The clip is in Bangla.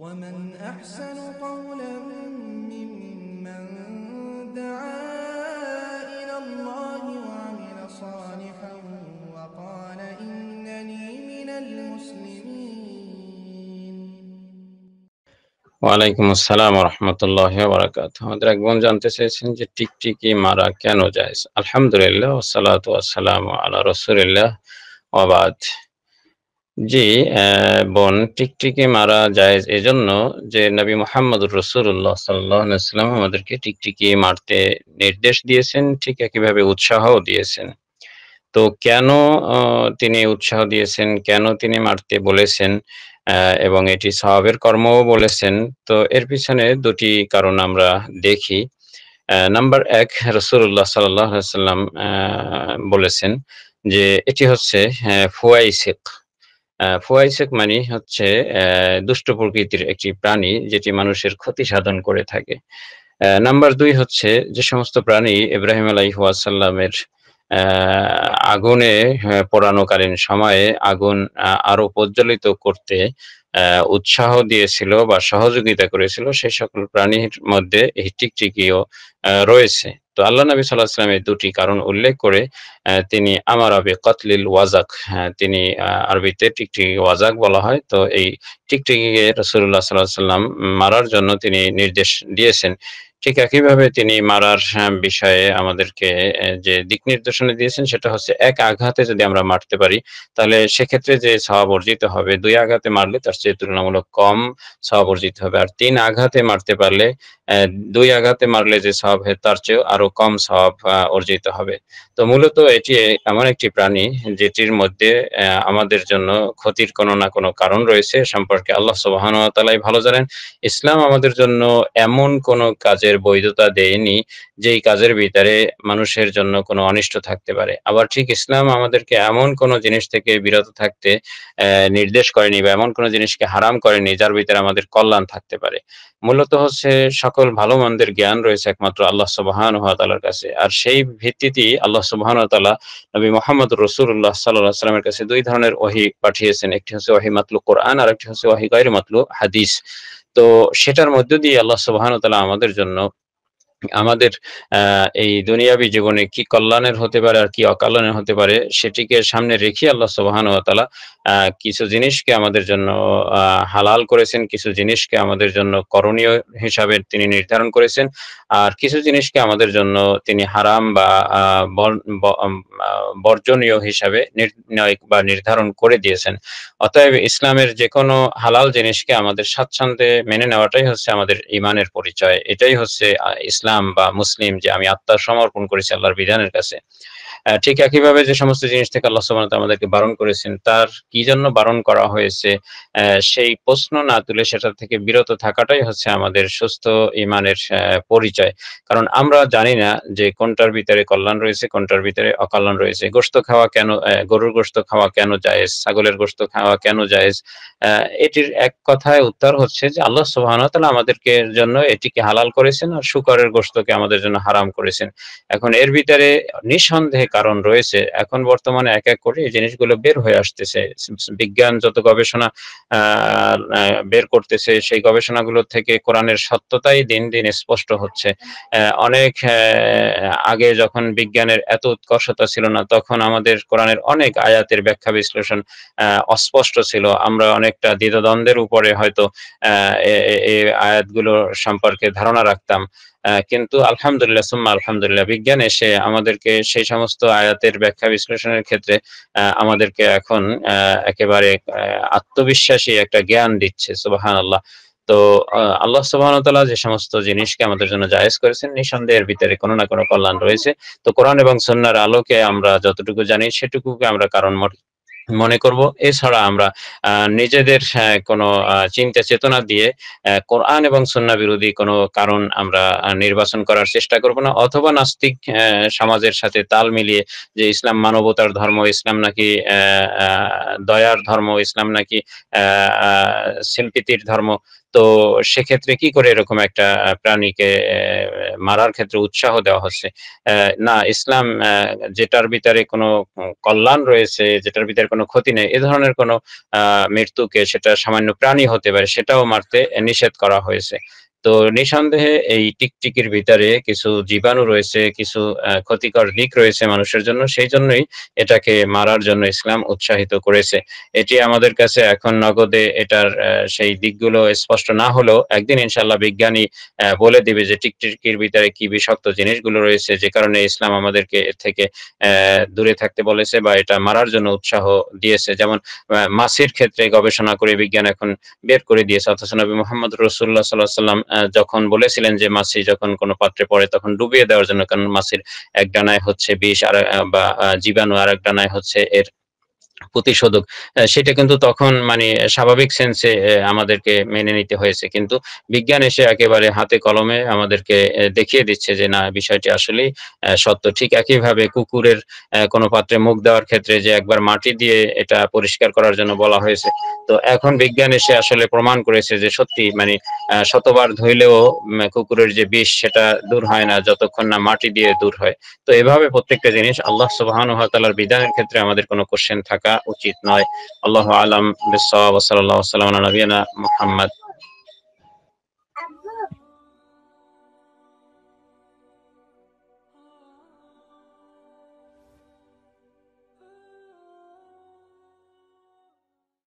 ومن أحسن قولا ممن دعا إلى الله وعمل صالحا وقال إنني من المسلمين وعليكم السلام ورحمة الله وبركاته درك بون جانتے سے سن جی ٹک ٹک یہ مارا کیا نو جائز الحمدللہ والصلاة والسلام على رسول الله وبعد بعد জি বোন টিকটিকি মারা জায়েজ এজন্য যে নবী মোহাম্মদ রসুল্লাহ সাল্লাম আমাদেরকে টিকটিকি মারতে নির্দেশ দিয়েছেন ঠিক একইভাবে উৎসাহও দিয়েছেন তো কেন তিনি উৎসাহ দিয়েছেন কেন তিনি মারতে বলেছেন এবং এটি সাহাবের কর্মও বলেছেন তো এর পিছনে দুটি কারণ আমরা দেখি নাম্বার এক রসুল্লাহ সাল্লাম বলেছেন যে এটি হচ্ছে ফুয়াই শেখ ফোয়াইসেক মানে হচ্ছে দুষ্ট প্রকৃতির একটি প্রাণী যেটি মানুষের ক্ষতি সাধন করে থাকে নাম্বার দুই হচ্ছে যে সমস্ত প্রাণী ইব্রাহিম আলাই আলাইহাসাল্লামের আগুনে হ্যাঁ, পোড়ানোকালীন সময়ে আগুন আরো প্রজ্বলিত করতে উৎসাহ দিয়েছিল বা সহযোগিতা করেছিল সেই সকল প্রাণীর মধ্যে এই টিকটিকিও রয়েছে তো আল্লাহ নবী সাল্লাহ ইসলাম এই দুটি কারণ উল্লেখ করে তিনি আমার আবে কতলিল ওয়াজাক হ্যাঁ, তিনি আরবিতে টিকটিকি ওয়াজাক বলা হয় তো এই টিকটিকি রসুল্লাহ সাল্লাহ সাল্লাম মারার জন্য তিনি নির্দেশ দিয়েছেন ঠিক একইভাবে তিনি মারার বিষয়ে আমাদেরকে যে দিক নির্দেশনা দিয়েছেন সেটা হচ্ছে এক আঘাতে যদি আমরা মারতে পারি তাহলে সেক্ষেত্রে যে সব অর্জিত হবে দুই আঘাতে মারলে তার চেয়ে তুলনামূলক কম সব অর্জিত হবে আর তিন আঘাতে মারতে পারলে দুই আঘাতে মারলে যে সব তার চেয়েও আরো কম সব অর্জিত হবে তো মূলত এটি এমন একটি প্রাণী যেটির মধ্যে আমাদের জন্য ক্ষতির কোনো না কোনো কারণ রয়েছে সম্পর্কে আল্লাহ সুবহানাহু তালাই ভালো জানেন ইসলাম আমাদের জন্য এমন কোনো কাজে শরীয়তের বৈধতা দেয়নি যেই কাজের ভিতরে মানুষের জন্য কোনো অনিষ্ট থাকতে পারে আবার ঠিক ইসলাম আমাদেরকে এমন কোনো জিনিস থেকে বিরত থাকতে নির্দেশ করেনি বা এমন কোনো জিনিসকে হারাম করেনি যার ভিতরে আমাদের কল্যাণ থাকতে পারে মূলত হচ্ছে সকল ভালো মন্দের জ্ঞান রয়েছে একমাত্র আল্লাহ সুবাহান তালার কাছে আর সেই ভিত্তিতেই আল্লাহ সুবাহান তালা নবী মোহাম্মদ রসুল্লাহ সাল্লাহ সাল্লামের কাছে দুই ধরনের ওহি পাঠিয়েছেন একটি হচ্ছে ওহি মাতলু কোরআন আর একটি হচ্ছে ওহি গাইর মাতলু হাদিস তো সেটার মধ্য দিয়ে আল্লাহ সুবাহ তালা আমাদের জন্য আমাদের এই দুনিয়াবি জীবনে কি কল্যাণের হতে পারে আর কি অকল্যাণের হতে পারে সেটিকে সামনে রেখে আল্লাহ সোবাহান তালা কিছু জিনিসকে আমাদের জন্য হালাল করেছেন কিছু জিনিসকে আমাদের জন্য করণীয় হিসাবে তিনি নির্ধারণ করেছেন আর কিছু জিনিসকে আমাদের জন্য তিনি হারাম বা বর্জনীয় হিসাবে নির্ণয় বা নির্ধারণ করে দিয়েছেন অতএব ইসলামের যে কোনো হালাল জিনিসকে আমাদের স্বাচ্ছন্দ্যে মেনে নেওয়াটাই হচ্ছে আমাদের ইমানের পরিচয় এটাই হচ্ছে ইসলাম ইসলাম বা মুসলিম যে আমি আত্মার সমর্পণ করেছি আল্লাহর বিধানের কাছে ঠিক একইভাবে যে সমস্ত জিনিস থেকে আল্লাহ সুবাহ আমাদেরকে বারণ করেছেন তার কি জন্য বারণ করা হয়েছে সেই প্রশ্ন না তুলে সেটা থেকে বিরত থাকাটাই হচ্ছে আমাদের সুস্থ ইমানের পরিচয় কারণ আমরা জানি না যে কোনটার ভিতরে কল্যাণ রয়েছে কোনটার ভিতরে অকল্যাণ রয়েছে গোস্ত খাওয়া কেন গরুর গোস্ত খাওয়া কেন জায়েজ ছাগলের গোস্ত খাওয়া কেন জায়েজ এটির এক কথায় উত্তর হচ্ছে যে আল্লাহ সুবাহন তাআলা আমাদেরকে জন্য এটিকে হালাল করেছেন আর শুকরের গোস্তকে আমাদের জন্য হারাম করেছেন এখন এর ভিতরে নিঃসন্দেহে কারণ রয়েছে এখন বর্তমানে এক এক করে এই জিনিসগুলো বের হয়ে আসতেছে বিজ্ঞান যত গবেষণা বের করতেছে সেই গবেষণাগুলো থেকে কোরআনের সত্যতাই দিন দিন স্পষ্ট হচ্ছে অনেক আগে যখন বিজ্ঞানের এত উৎকর্ষতা ছিল না তখন আমাদের কোরআনের অনেক আয়াতের ব্যাখ্যা বিশ্লেষণ অস্পষ্ট ছিল আমরা অনেকটা দ্বিতদ্বন্দ্বের উপরে হয়তো এই আয়াতগুলো সম্পর্কে ধারণা রাখতাম কিন্তু আলহামদুলিল্লাহ সুম্মা আলহামদুলিল্লাহ বিজ্ঞান এসে আমাদেরকে সেই সমস্ত আয়াতের ব্যাখ্যা বিশ্লেষণের ক্ষেত্রে আমাদেরকে এখন একেবারে আত্মবিশ্বাসী একটা জ্ঞান দিচ্ছে সুবাহান আল্লাহ তো আল্লাহ সুবাহতালা যে সমস্ত জিনিসকে আমাদের জন্য জায়েজ করেছেন নিঃসন্দেহের ভিতরে কোনো না কোনো কল্যাণ রয়েছে তো কোরআন এবং সন্ন্যার আলোকে আমরা যতটুকু জানি সেটুকুকে আমরা কারণ মনে করব এছাড়া আমরা নিজেদের কোনো চিন্তা চেতনা দিয়ে কোরআন এবং সন্না বিরোধী কোনো কারণ আমরা নির্বাচন করার চেষ্টা করব না অথবা নাস্তিক সমাজের সাথে তাল মিলিয়ে যে ইসলাম মানবতার ধর্ম ইসলাম নাকি দয়ার ধর্ম ইসলাম নাকি শিল্পিতির ধর্ম তো সেক্ষেত্রে কি করে এরকম একটা প্রাণীকে মারার ক্ষেত্রে উৎসাহ দেওয়া হচ্ছে না ইসলাম যেটার ভিতরে কোনো কল্যাণ রয়েছে যেটার ভিতরে কোনো ক্ষতি নেই এ ধরনের কোনো মৃত্যুকে সেটা সামান্য প্রাণী হতে পারে সেটাও মারতে নিষেধ করা হয়েছে তো নিঃসন্দেহে এই টিকটিকির ভিতরে কিছু জীবাণু রয়েছে কিছু ক্ষতিকর দিক রয়েছে মানুষের জন্য সেই জন্যই এটাকে মারার জন্য ইসলাম উৎসাহিত করেছে এটি আমাদের কাছে এখন নগদে এটার সেই দিকগুলো স্পষ্ট না হলেও একদিন ইনশাল্লাহ বিজ্ঞানী বলে দিবে যে টিকটিকির ভিতরে কি বিষাক্ত জিনিসগুলো রয়েছে যে কারণে ইসলাম আমাদেরকে এর থেকে দূরে থাকতে বলেছে বা এটা মারার জন্য উৎসাহ দিয়েছে যেমন মাসির ক্ষেত্রে গবেষণা করে বিজ্ঞান এখন বের করে দিয়েছে অথচ নবী মোহাম্মদ রসুল্লাহ সাল্লাহ সাল্লাম যখন বলেছিলেন যে মাছি যখন কোনো পাত্রে পড়ে তখন ডুবিয়ে দেওয়ার জন্য কারণ মাছির এক ডানায় হচ্ছে বিষ আর বা জীবাণু আর এক ডানায় হচ্ছে এর প্রতিশোধক সেটা কিন্তু তখন মানে স্বাভাবিক সেন্সে আমাদেরকে মেনে নিতে হয়েছে কিন্তু বিজ্ঞান এসে একেবারে হাতে কলমে আমাদেরকে দেখিয়ে দিচ্ছে যে না বিষয়টি আসলে সত্য ঠিক একইভাবে কুকুরের কোনো পাত্রে মুখ দেওয়ার ক্ষেত্রে যে একবার মাটি দিয়ে এটা পরিষ্কার করার জন্য বলা হয়েছে তো এখন বিজ্ঞান এসে আসলে প্রমাণ করেছে যে সত্যি মানে শতবার ধইলেও কুকুরের যে বিষ সেটা দূর হয় না যতক্ষণ না মাটি দিয়ে দূর হয় তো এভাবে প্রত্যেকটা জিনিস আল্লাহ সুবাহানুহাতালার বিধানের ক্ষেত্রে আমাদের কোনো কোশ্চেন থাকা থাকা উচিত নয় আল্লাহ আলম বিসাল সাল্লাহ সাল্লাম নবীনা মোহাম্মদ